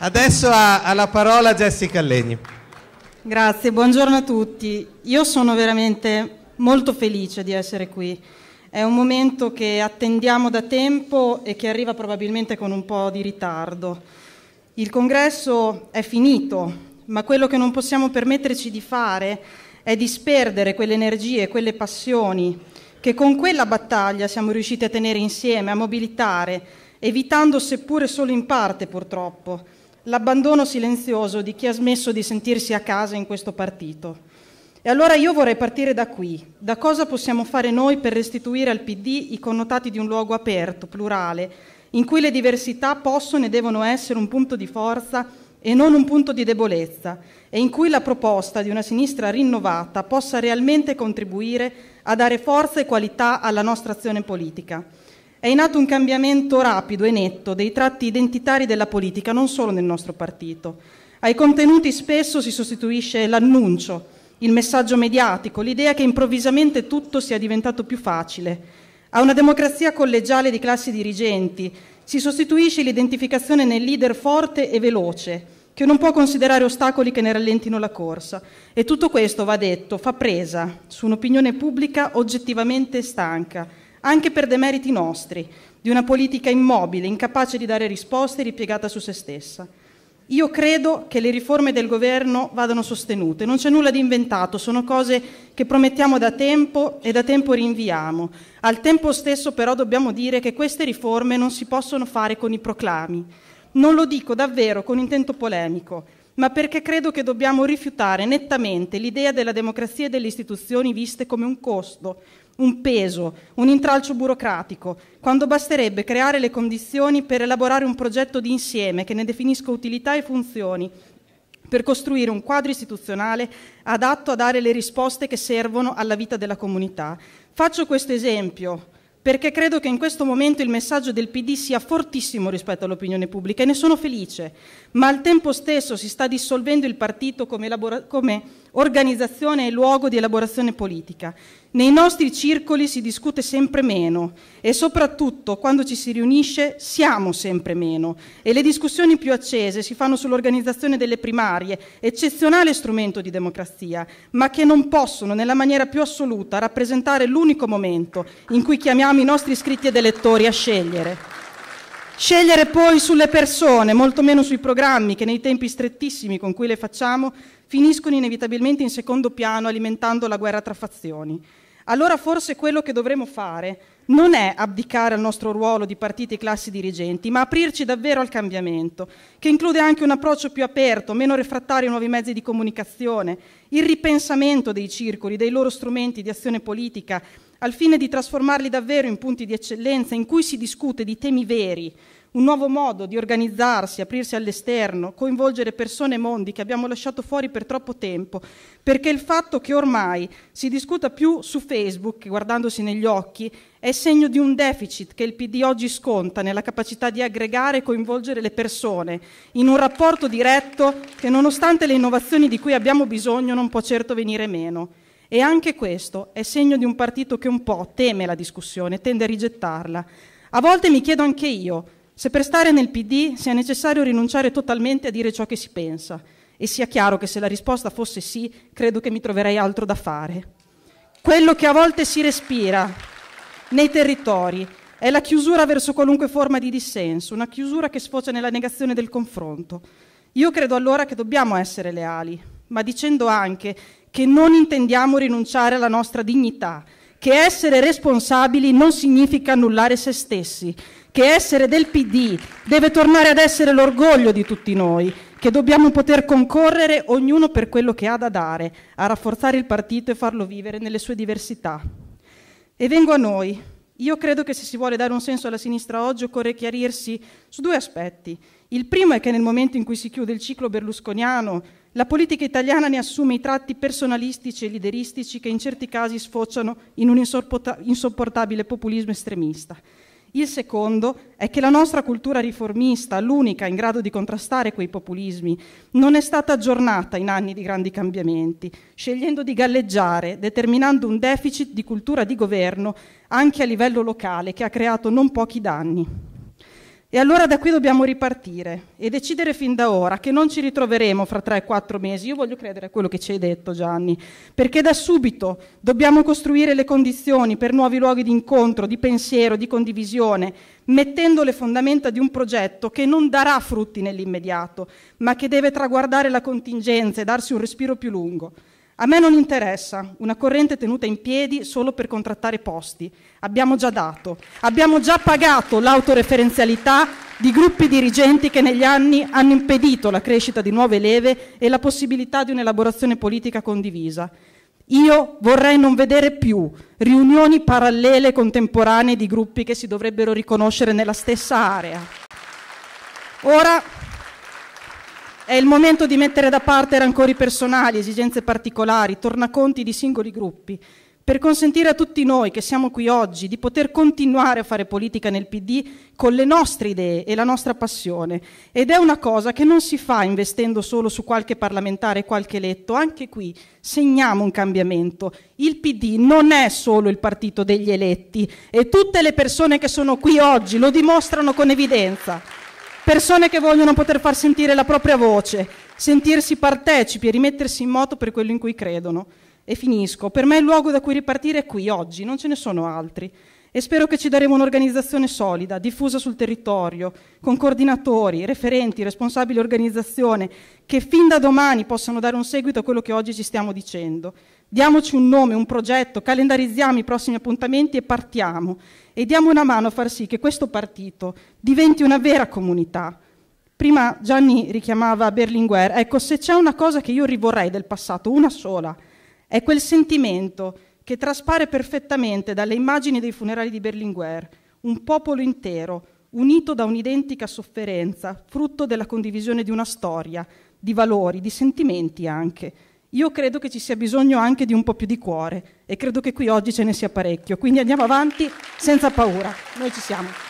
Adesso ha, la parola Jessica Allegni. Grazie, buongiorno a tutti. Io sono veramente molto felice di essere qui. È un momento che attendiamo da tempo e che arriva probabilmente con un po' di ritardo. Il congresso è finito, ma quello che non possiamo permetterci di fare è disperdere quelle energie, quelle passioni che con quella battaglia siamo riusciti a tenere insieme, a mobilitare, evitando seppure solo in parte purtroppo l'abbandono silenzioso di chi ha smesso di sentirsi a casa in questo partito. E allora io vorrei partire da qui, da cosa possiamo fare noi per restituire al PD i connotati di un luogo aperto, plurale, in cui le diversità possono e devono essere un punto di forza e non un punto di debolezza, e in cui la proposta di una sinistra rinnovata possa realmente contribuire a dare forza e qualità alla nostra azione politica. È in atto un cambiamento rapido e netto dei tratti identitari della politica, non solo nel nostro partito. Ai contenuti spesso si sostituisce l'annuncio, il messaggio mediatico, l'idea che improvvisamente tutto sia diventato più facile. A una democrazia collegiale di classi dirigenti si sostituisce l'identificazione nel leader forte e veloce, che non può considerare ostacoli che ne rallentino la corsa. E tutto questo, va detto, fa presa su un'opinione pubblica oggettivamente stanca anche per demeriti nostri, di una politica immobile, incapace di dare risposte e ripiegata su se stessa. Io credo che le riforme del governo vadano sostenute, non c'è nulla di inventato, sono cose che promettiamo da tempo e da tempo rinviamo. Al tempo stesso però dobbiamo dire che queste riforme non si possono fare con i proclami. Non lo dico davvero con intento polemico ma perché credo che dobbiamo rifiutare nettamente l'idea della democrazia e delle istituzioni viste come un costo, un peso, un intralcio burocratico, quando basterebbe creare le condizioni per elaborare un progetto di insieme che ne definisca utilità e funzioni, per costruire un quadro istituzionale adatto a dare le risposte che servono alla vita della comunità. Faccio questo esempio perché credo che in questo momento il messaggio del PD sia fortissimo rispetto all'opinione pubblica e ne sono felice, ma al tempo stesso si sta dissolvendo il partito come, come organizzazione e luogo di elaborazione politica. Nei nostri circoli si discute sempre meno e soprattutto quando ci si riunisce siamo sempre meno e le discussioni più accese si fanno sull'organizzazione delle primarie, eccezionale strumento di democrazia, ma che non possono nella maniera più assoluta rappresentare l'unico momento in cui chiamiamo i nostri iscritti ed elettori a scegliere. Scegliere poi sulle persone, molto meno sui programmi che nei tempi strettissimi con cui le facciamo finiscono inevitabilmente in secondo piano alimentando la guerra tra fazioni. Allora forse quello che dovremmo fare non è abdicare al nostro ruolo di partiti e classi dirigenti, ma aprirci davvero al cambiamento, che include anche un approccio più aperto, meno refrattario ai nuovi mezzi di comunicazione, il ripensamento dei circoli, dei loro strumenti di azione politica, al fine di trasformarli davvero in punti di eccellenza in cui si discute di temi veri, un nuovo modo di organizzarsi, aprirsi all'esterno, coinvolgere persone e mondi che abbiamo lasciato fuori per troppo tempo, perché il fatto che ormai si discuta più su Facebook che guardandosi negli occhi è segno di un deficit che il PD oggi sconta nella capacità di aggregare e coinvolgere le persone in un rapporto diretto che nonostante le innovazioni di cui abbiamo bisogno non può certo venire meno. E anche questo è segno di un partito che un po' teme la discussione, tende a rigettarla. A volte mi chiedo anche io se per stare nel PD sia necessario rinunciare totalmente a dire ciò che si pensa, e sia chiaro che se la risposta fosse sì, credo che mi troverei altro da fare. Quello che a volte si respira nei territori è la chiusura verso qualunque forma di dissenso, una chiusura che sfocia nella negazione del confronto. Io credo allora che dobbiamo essere leali, ma dicendo anche che non intendiamo rinunciare alla nostra dignità, che essere responsabili non significa annullare se stessi, che essere del PD deve tornare ad essere l'orgoglio di tutti noi, che dobbiamo poter concorrere ognuno per quello che ha da dare, a rafforzare il partito e farlo vivere nelle sue diversità. E vengo a noi. Io credo che se si vuole dare un senso alla sinistra oggi occorre chiarirsi su due aspetti. Il primo è che nel momento in cui si chiude il ciclo berlusconiano, la politica italiana ne assume i tratti personalistici e lideristici che in certi casi sfociano in un insopportabile populismo estremista. Il secondo è che la nostra cultura riformista, l'unica in grado di contrastare quei populismi, non è stata aggiornata in anni di grandi cambiamenti, scegliendo di galleggiare, determinando un deficit di cultura di governo anche a livello locale che ha creato non pochi danni. E allora da qui dobbiamo ripartire e decidere fin da ora che non ci ritroveremo fra 3-4 mesi. Io voglio credere a quello che ci hai detto Gianni, perché da subito dobbiamo costruire le condizioni per nuovi luoghi di incontro, di pensiero, di condivisione, mettendo le fondamenta di un progetto che non darà frutti nell'immediato, ma che deve traguardare la contingenza e darsi un respiro più lungo. A me non interessa una corrente tenuta in piedi solo per contrattare posti. Abbiamo già dato, abbiamo già pagato l'autoreferenzialità di gruppi dirigenti che negli anni hanno impedito la crescita di nuove leve e la possibilità di un'elaborazione politica condivisa. Io vorrei non vedere più riunioni parallele e contemporanee di gruppi che si dovrebbero riconoscere nella stessa area. Ora è il momento di mettere da parte rancori personali, esigenze particolari, tornaconti di singoli gruppi, per consentire a tutti noi che siamo qui oggi di poter continuare a fare politica nel PD con le nostre idee e la nostra passione. Ed è una cosa che non si fa investendo solo su qualche parlamentare e qualche eletto, anche qui segniamo un cambiamento. Il PD non è solo il partito degli eletti e tutte le persone che sono qui oggi lo dimostrano con evidenza persone che vogliono poter far sentire la propria voce, sentirsi partecipi e rimettersi in moto per quello in cui credono. E finisco. Per me il luogo da cui ripartire è qui, oggi, non ce ne sono altri e spero che ci daremo un'organizzazione solida, diffusa sul territorio, con coordinatori, referenti, responsabili organizzazione, che fin da domani possano dare un seguito a quello che oggi ci stiamo dicendo. Diamoci un nome, un progetto, calendarizziamo i prossimi appuntamenti e partiamo e diamo una mano a far sì che questo partito diventi una vera comunità. Prima Gianni richiamava Berlinguer, ecco se c'è una cosa che io rivorrei del passato, una sola, è quel sentimento che traspare perfettamente dalle immagini dei funerali di Berlinguer, un popolo intero, unito da un'identica sofferenza, frutto della condivisione di una storia, di valori, di sentimenti anche. Io credo che ci sia bisogno anche di un po' più di cuore e credo che qui oggi ce ne sia parecchio, quindi andiamo avanti senza paura, noi ci siamo.